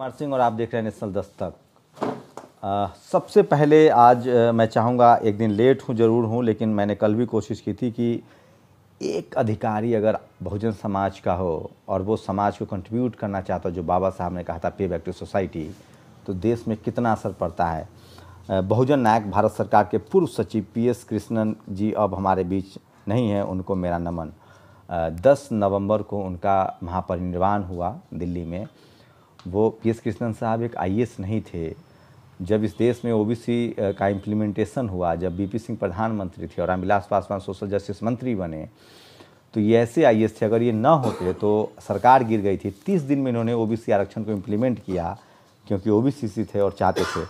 कुमार सिंह और आप देख रहे हैं नेशनल दस्तक सबसे पहले आज आ, मैं चाहूँगा एक दिन लेट हूँ ज़रूर हूँ लेकिन मैंने कल भी कोशिश की थी कि एक अधिकारी अगर बहुजन समाज का हो और वो समाज को कंट्रीब्यूट करना चाहता हो जो बाबा साहब ने कहा था पे बैक टू सोसाइटी तो देश में कितना असर पड़ता है बहुजन नायक भारत सरकार के पूर्व सचिव पी एस कृष्णन जी अब हमारे बीच नहीं हैं उनको मेरा नमन दस नवंबर को उनका महापरिनिर्वाण हुआ दिल्ली में वो पी एस कृष्णन साहब एक आई नहीं थे जब इस देश में ओबीसी का इम्प्लीमेंटेशन हुआ जब बीपी सिंह प्रधानमंत्री थे और रामविलास पासवान सोशल जस्टिस मंत्री बने तो ये ऐसे आई थे अगर ये ना होते तो सरकार गिर गई थी तीस दिन में इन्होंने ओबीसी आरक्षण को इम्प्लीमेंट किया क्योंकि ओ बी थे और चाहते थे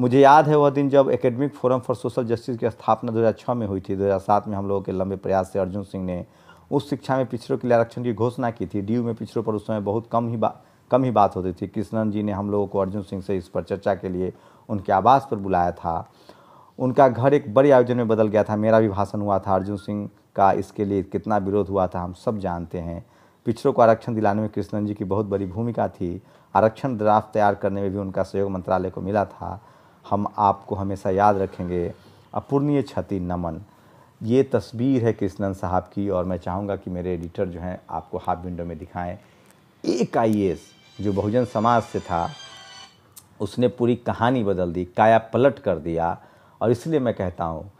मुझे याद है वह दिन जब academic forum for social justice की स्थापना दो में हुई थी दो में हम लोगों के लंबे प्रयास से अर्जुन सिंह ने उस शिक्षा में पिछड़ों के लिए आरक्षण की घोषणा की थी डी में पिछड़ों पर उस समय बहुत कम ही बा, कम ही बात होती थी कृष्णन जी ने हम लोगों को अर्जुन सिंह से इस पर चर्चा के लिए उनके आवास पर बुलाया था उनका घर एक बड़े आयोजन में बदल गया था मेरा भी भाषण हुआ था अर्जुन सिंह का इसके लिए कितना विरोध हुआ था हम सब जानते हैं पिछड़ों को आरक्षण दिलाने में कृष्णन जी की बहुत बड़ी भूमिका थी आरक्षण ड्राफ्ट तैयार करने में भी उनका सहयोग मंत्रालय को मिला था हम आपको हमेशा याद रखेंगे अपूर्णीय क्षति नमन ये तस्वीर है कृष्णन साहब की और मैं चाहूँगा कि मेरे एडिटर जो हैं आपको हाफ विंडो में दिखाएँ एक आई जो बहुजन समाज से था उसने पूरी कहानी बदल दी काया पलट कर दिया और इसलिए मैं कहता हूँ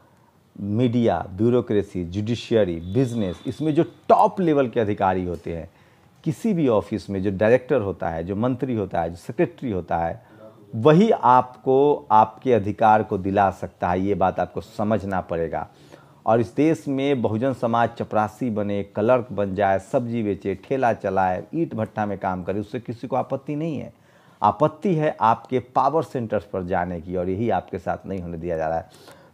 मीडिया ब्यूरोक्रेसी जुडिशियरी बिजनेस इसमें जो टॉप लेवल के अधिकारी होते हैं किसी भी ऑफिस में जो डायरेक्टर होता है जो मंत्री होता है जो सेक्रेटरी होता है वही आपको आपके अधिकार को दिला सकता है ये बात आपको समझना पड़ेगा और इस देश में बहुजन समाज चपरासी बने क्लर्क बन जाए सब्जी बेचे ठेला चलाए ईट भट्टा में काम करे उससे किसी को आपत्ति नहीं है आपत्ति है आपके पावर सेंटर्स पर जाने की और यही आपके साथ नहीं होने दिया जा रहा है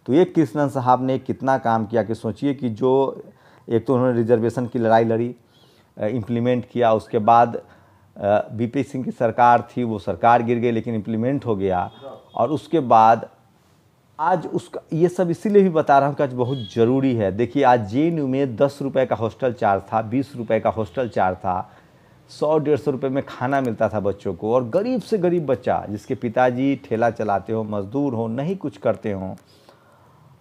तो ये कृष्णन साहब ने कितना काम किया कि सोचिए कि जो एक तो उन्होंने रिजर्वेशन की लड़ाई लड़ी इम्प्लीमेंट किया उसके बाद बीपी सिंह की सरकार थी वो सरकार गिर गई लेकिन इम्प्लीमेंट हो गया और उसके बाद आज उसका ये सब इसीलिए भी बता रहा हूँ कि आज बहुत ज़रूरी है देखिए आज जे में दस रुपये का हॉस्टल चार्ज था बीस रुपये का हॉस्टल चार्ज था सौ डेढ़ सौ रुपये में खाना मिलता था बच्चों को और गरीब से गरीब बच्चा जिसके पिताजी ठेला चलाते हो मज़दूर हो नहीं कुछ करते हों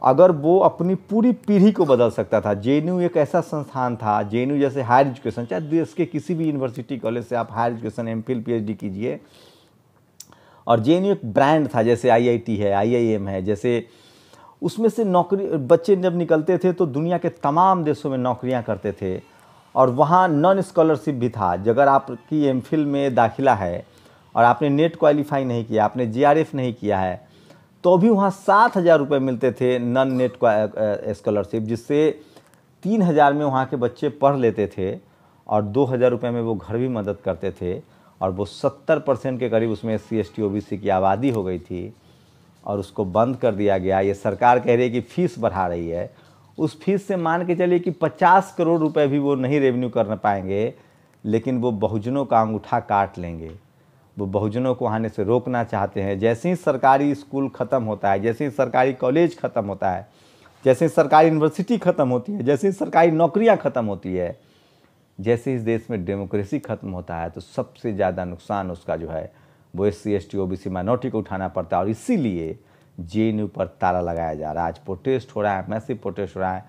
अगर वो अपनी पूरी पीढ़ी को बदल सकता था जे एक ऐसा संस्थान था जे जैसे हायर एजुकेशन चाहे देश के किसी भी यूनिवर्सिटी कॉलेज से आप higher education M Phil P कीजिए और जे एक ब्रांड था जैसे आईआईटी है आईआईएम है जैसे उसमें से नौकरी बच्चे जब निकलते थे तो दुनिया के तमाम देशों में नौकरियां करते थे और वहाँ नॉन स्कॉलरशिप भी था अगर आपकी एम में दाखिला है और आपने नेट क्वालिफाई नहीं किया आपने जे नहीं किया है तो भी वहाँ सात हज़ार रुपये मिलते थे नॉन नेट स्कॉलरशिप जिससे तीन हज़ार में वहाँ के बच्चे पढ़ लेते थे और दो हज़ार रुपये में वो घर भी मदद करते थे और वो सत्तर परसेंट के करीब उसमें एस सी एस टी की आबादी हो गई थी और उसको बंद कर दिया गया ये सरकार कह रही है कि फ़ीस बढ़ा रही है उस फीस से मान के चलिए कि पचास करोड़ रुपए भी वो नहीं रेवेन्यू कर पाएंगे लेकिन वो बहुजनों का अंगूठा काट लेंगे वो बहुजनों को आने से रोकना चाहते हैं जैसे ही सरकारी स्कूल ख़त्म होता है जैसे ही सरकारी कॉलेज ख़त्म होता है जैसे ही सरकारी यूनिवर्सिटी ख़त्म होती है जैसे ही सरकारी नौकरियाँ ख़त्म होती है जैसे इस देश में डेमोक्रेसी खत्म होता है तो सबसे ज़्यादा नुकसान उसका जो है वो S C S T O B C minority को उठाना पड़ता है और इसीलिए जे एन यू पर ताला लगाया जा रहा है आज प्रोटेस्ट हो रहा है मैसिव प्रोटेस्ट हो रहा है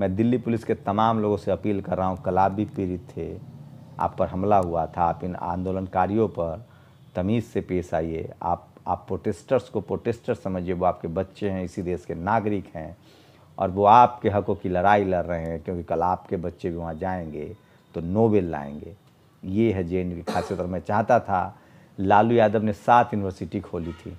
मैं दिल्ली पुलिस के तमाम लोगों से अपील कर रहा हूँ कलाबी भी पीड़ित थे आप पर हमला हुआ था आप इन आंदोलनकारियों पर तमीज़ से पेश आइए आप आप प्रोटेस्टर्स को प्रोटेस्टर समझिए वो आपके बच्चे हैं इसी देश के नागरिक हैं और वो आपके हकों की लड़ाई लड़ रहे हैं क्योंकि कल आपके बच्चे भी वहाँ जाएंगे तो नोबेल लाएंगे ये है जे की खासियत और मैं चाहता था लालू यादव ने सात यूनिवर्सिटी खोली थी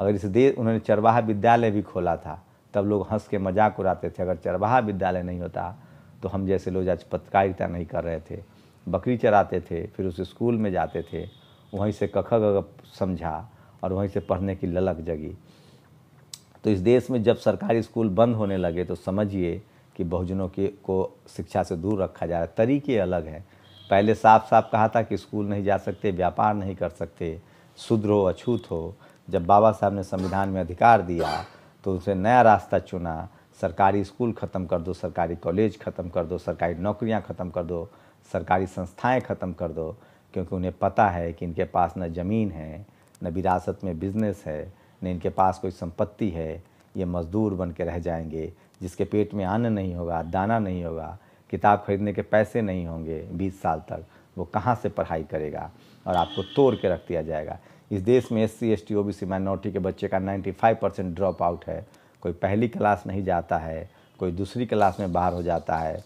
अगर इस देश उन्होंने चरवाहा विद्यालय भी खोला था तब लोग हंस के मजाक उड़ाते थे अगर चरवाहा विद्यालय नहीं होता तो हम जैसे लोग आज पत्रकारिता नहीं कर रहे थे बकरी चराते थे फिर उस स्कूल में जाते थे वहीं से कखा समझा और वहीं से पढ़ने की ललक जगी तो इस देश में जब सरकारी स्कूल बंद होने लगे तो समझिए कि बहुजनों के को शिक्षा से दूर रखा जा रहा है तरीके अलग हैं पहले साफ साफ कहा था कि स्कूल नहीं जा सकते व्यापार नहीं कर सकते शुद्र हो अछूत हो जब बाबा साहब ने संविधान में अधिकार दिया तो उसे नया रास्ता चुना सरकारी स्कूल ख़त्म कर दो सरकारी कॉलेज ख़त्म कर दो सरकारी नौकरियां ख़त्म कर दो सरकारी संस्थाएं ख़त्म कर दो क्योंकि उन्हें पता है कि इनके पास न ज़मीन है न विरासत में बिज़नेस है न इनके पास कोई संपत्ति है ये मज़दूर बन के रह जाएंगे जिसके पेट में अन्न नहीं होगा दाना नहीं होगा किताब खरीदने के पैसे नहीं होंगे बीस साल तक वो कहाँ से पढ़ाई करेगा और आपको तोड़ के रख दिया जाएगा इस देश में S C S T O B C minority के बच्चे का 95 परसेंट ड्रॉप आउट है कोई पहली क्लास नहीं जाता है कोई दूसरी क्लास में बाहर हो जाता है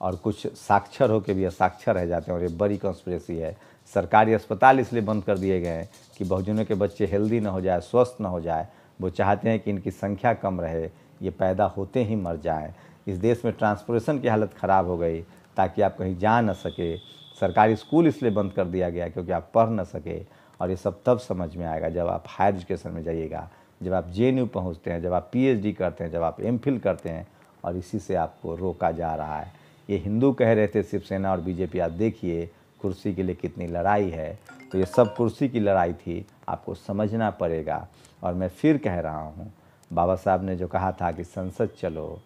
और कुछ साक्षर होकर भी साक्षर रह जाते हैं और ये बड़ी कॉन्स्परेसी है सरकारी अस्पताल इसलिए बंद कर दिए गए हैं कि बहुजनों के बच्चे हेल्दी ना हो जाए स्वस्थ ना हो जाए वो चाहते हैं कि इनकी संख्या कम रहे ये पैदा होते ही मर जाए इस देश में ट्रांसपोर्टेशन की हालत ख़राब हो गई ताकि आप कहीं जा ना सके सरकारी स्कूल इसलिए बंद कर दिया गया क्योंकि आप पढ़ ना सके और ये सब तब समझ में आएगा जब आप हायर एजुकेशन में जाइएगा जब आप जे पहुँचते हैं जब आप पीएचडी करते हैं जब आप एम करते हैं और इसी से आपको रोका जा रहा है ये हिंदू कह रहे थे शिवसेना और बीजेपी आप देखिए कुर्सी के लिए कितनी लड़ाई है तो ये सब कुर्सी की लड़ाई थी आपको समझना पड़ेगा और मैं फिर कह रहा हूँ बाबा साहब ने जो कहा था कि संसद चलो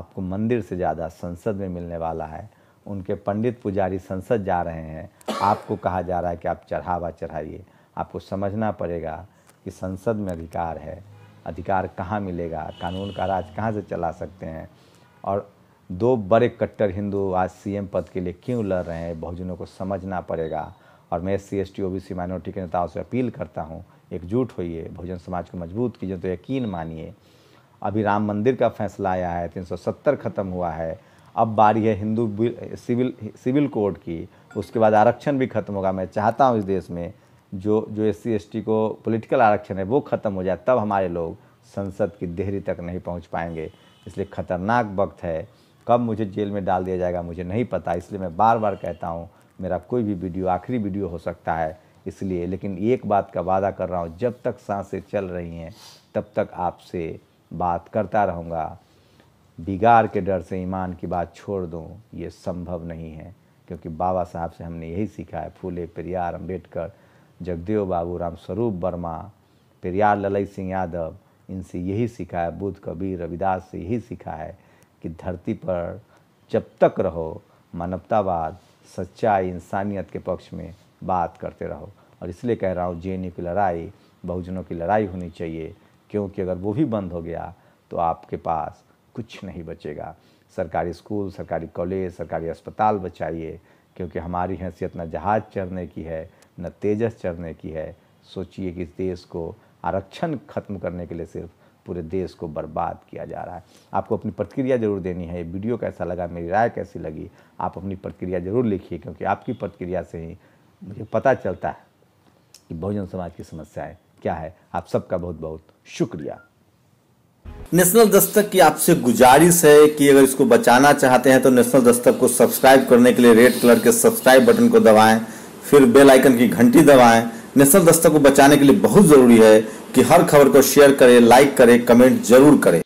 आपको मंदिर से ज़्यादा संसद में मिलने वाला है उनके पंडित पुजारी संसद जा रहे हैं आपको कहा जा रहा है कि आप चढ़ावा चढ़ाइए आपको समझना पड़ेगा कि संसद में अधिकार है अधिकार कहाँ मिलेगा कानून का राज कहाँ से चला सकते हैं और दो बड़े कट्टर हिंदू आज सीएम पद के लिए क्यों लड़ रहे हैं बहुजनों को समझना पड़ेगा और मैं S C S T O B C minority के नेताओं से अपील करता हूँ एकजुट होइए बहुजन समाज को मजबूत कीजिए तो यकीन मानिए अभी राम मंदिर का फैसला आया है 370 ख़त्म हुआ है अब बारी है हिंदू सिविल सिविल कोड की उसके बाद आरक्षण भी खत्म होगा मैं चाहता हूँ इस देश में जो जो एस सी को पॉलिटिकल आरक्षण है वो ख़त्म हो जाए तब हमारे लोग संसद की देहरी तक नहीं पहुँच पाएंगे इसलिए ख़तरनाक वक्त है कब मुझे जेल में डाल दिया जाएगा मुझे नहीं पता इसलिए मैं बार बार कहता हूँ मेरा कोई भी वीडियो आखिरी वीडियो हो सकता है इसलिए लेकिन एक बात का वादा कर रहा हूँ जब तक सांसें चल रही हैं तब तक आपसे बात करता रहूँगा बिगाड़ के डर से ईमान की बात छोड़ दूँ ये संभव नहीं है क्योंकि बाबा साहब से हमने यही सीखा है फूले प्रियार अम्बेडकर जगदेव बाबू राम स्वरूप वर्मा प्रियार ललई सिंह यादव इनसे यही सीखा है बुद्ध कबीर रविदास से यही सीखा है कि धरती पर जब तक रहो मानवतावाद सच्चाई इंसानियत के पक्ष में बात करते रहो और इसलिए कह रहा हूँ जे की लड़ाई बहुजनों की लड़ाई होनी चाहिए क्योंकि अगर वो भी बंद हो गया तो आपके पास कुछ नहीं बचेगा सरकारी स्कूल सरकारी कॉलेज सरकारी अस्पताल बचाइए क्योंकि हमारी हैसियत न जहाज़ चढ़ने की है न तेजस चढ़ने की है सोचिए कि इस देश को आरक्षण खत्म करने के लिए सिर्फ पूरे देश को बर्बाद किया जा रहा है आपको अपनी प्रतिक्रिया जरूर देनी है ये वीडियो कैसा लगा मेरी राय कैसी लगी आप अपनी प्रतिक्रिया जरूर लिखिए क्योंकि आपकी प्रतिक्रिया से ही मुझे पता चलता है कि बहुजन समाज की समस्याएं क्या है आप सबका बहुत बहुत शुक्रिया नेशनल दस्तक की आपसे गुजारिश है कि अगर इसको बचाना चाहते हैं तो नेशनल दस्तक को सब्सक्राइब करने के लिए रेड कलर के सब्सक्राइब बटन को दबाएं फिर बेल आइकन की घंटी दबाएं नेशनल दस्तक को बचाने के लिए बहुत ज़रूरी है कि हर खबर को शेयर करें लाइक करें कमेंट जरूर करें